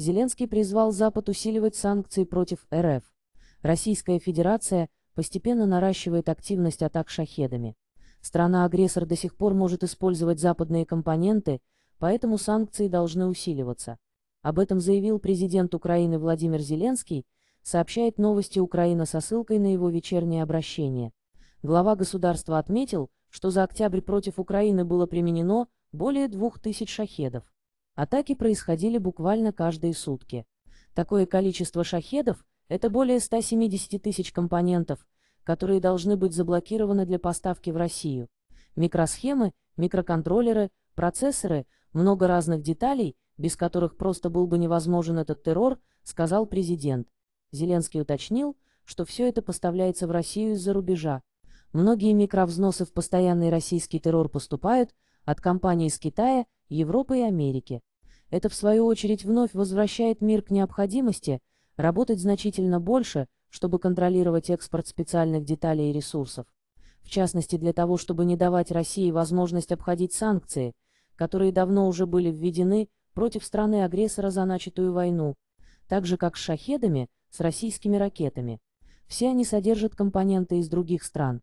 Зеленский призвал Запад усиливать санкции против РФ. Российская Федерация постепенно наращивает активность атак шахедами. Страна-агрессор до сих пор может использовать западные компоненты, поэтому санкции должны усиливаться. Об этом заявил президент Украины Владимир Зеленский, сообщает новости Украина со ссылкой на его вечернее обращение. Глава государства отметил, что за октябрь против Украины было применено более 2000 шахедов. Атаки происходили буквально каждые сутки. Такое количество шахедов – это более 170 тысяч компонентов, которые должны быть заблокированы для поставки в Россию. Микросхемы, микроконтроллеры, процессоры, много разных деталей, без которых просто был бы невозможен этот террор, сказал президент. Зеленский уточнил, что все это поставляется в Россию из-за рубежа. Многие микровзносы в постоянный российский террор поступают от компаний из Китая, Европы и Америки. Это, в свою очередь, вновь возвращает мир к необходимости работать значительно больше, чтобы контролировать экспорт специальных деталей и ресурсов. В частности, для того, чтобы не давать России возможность обходить санкции, которые давно уже были введены против страны-агрессора за начатую войну, так же как с шахедами, с российскими ракетами. Все они содержат компоненты из других стран.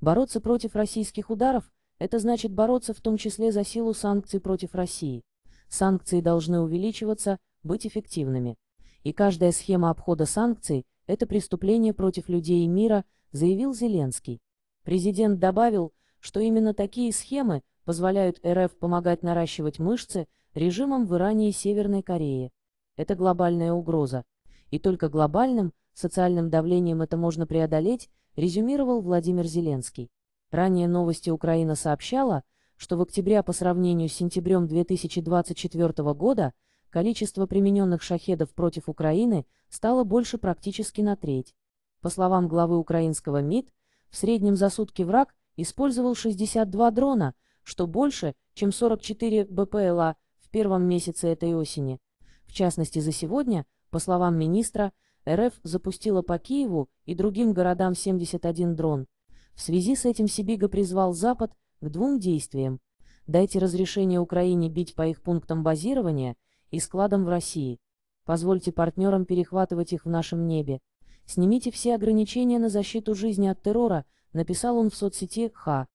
Бороться против российских ударов – это значит бороться в том числе за силу санкций против России санкции должны увеличиваться, быть эффективными. И каждая схема обхода санкций – это преступление против людей и мира, заявил Зеленский. Президент добавил, что именно такие схемы позволяют РФ помогать наращивать мышцы режимам в Иране и Северной Корее. Это глобальная угроза. И только глобальным, социальным давлением это можно преодолеть, резюмировал Владимир Зеленский. Ранее новости Украина сообщала, что в октябре по сравнению с сентябрем 2024 года количество примененных шахедов против Украины стало больше практически на треть. По словам главы украинского МИД, в среднем за сутки враг использовал 62 дрона, что больше, чем 44 БПЛА в первом месяце этой осени. В частности, за сегодня, по словам министра, РФ запустила по Киеву и другим городам 71 дрон. В связи с этим Сибига призвал Запад к двум действиям. Дайте разрешение Украине бить по их пунктам базирования и складам в России. Позвольте партнерам перехватывать их в нашем небе. Снимите все ограничения на защиту жизни от террора, написал он в соцсети «Ха».